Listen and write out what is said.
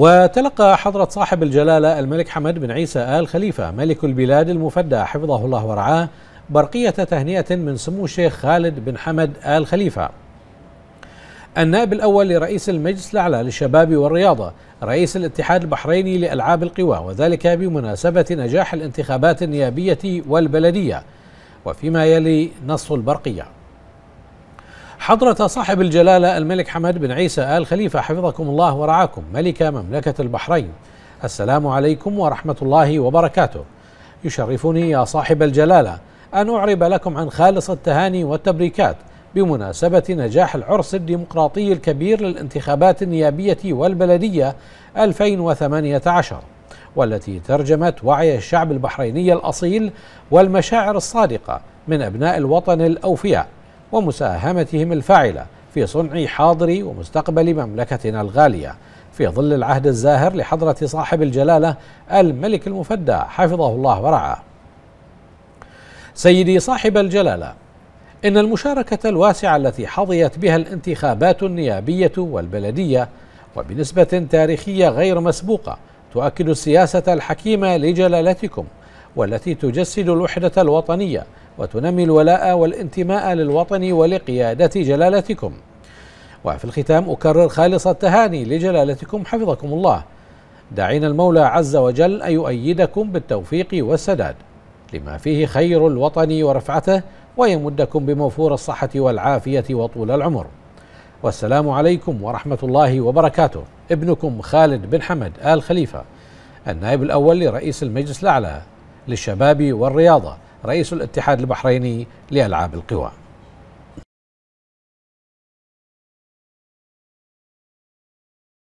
وتلقى حضرة صاحب الجلالة الملك حمد بن عيسى آل خليفة ملك البلاد المفدى حفظه الله ورعاه برقية تهنئة من سمو الشيخ خالد بن حمد آل خليفة النائب الأول لرئيس المجلس الأعلى للشباب والرياضة رئيس الاتحاد البحريني لألعاب القوى وذلك بمناسبة نجاح الانتخابات النيابية والبلدية وفيما يلي نص البرقيه حضرة صاحب الجلالة الملك حمد بن عيسى آل خليفة حفظكم الله ورعاكم ملك مملكة البحرين السلام عليكم ورحمة الله وبركاته يشرفني يا صاحب الجلالة أن أعرب لكم عن خالص التهاني والتبريكات بمناسبة نجاح العرس الديمقراطي الكبير للانتخابات النيابية والبلدية 2018 والتي ترجمت وعي الشعب البحريني الأصيل والمشاعر الصادقة من أبناء الوطن الأوفياء ومساهمتهم الفاعلة في صنع حاضر ومستقبل مملكتنا الغالية في ظل العهد الزاهر لحضرة صاحب الجلالة الملك المفدى حفظه الله ورعاه. سيدي صاحب الجلالة إن المشاركة الواسعة التي حظيت بها الانتخابات النيابية والبلدية وبنسبة تاريخية غير مسبوقة تؤكد السياسة الحكيمة لجلالتكم والتي تجسد الوحدة الوطنية وتنمي الولاء والانتماء للوطن ولقيادة جلالتكم وفي الختام أكرر خالص التهاني لجلالتكم حفظكم الله دعينا المولى عز وجل أن يؤيدكم بالتوفيق والسداد لما فيه خير الوطن ورفعته ويمدكم بموفور الصحة والعافية وطول العمر والسلام عليكم ورحمة الله وبركاته ابنكم خالد بن حمد آل خليفة النائب الأول لرئيس المجلس الأعلى للشباب والرياضة رئيس الاتحاد البحريني لألعاب القوى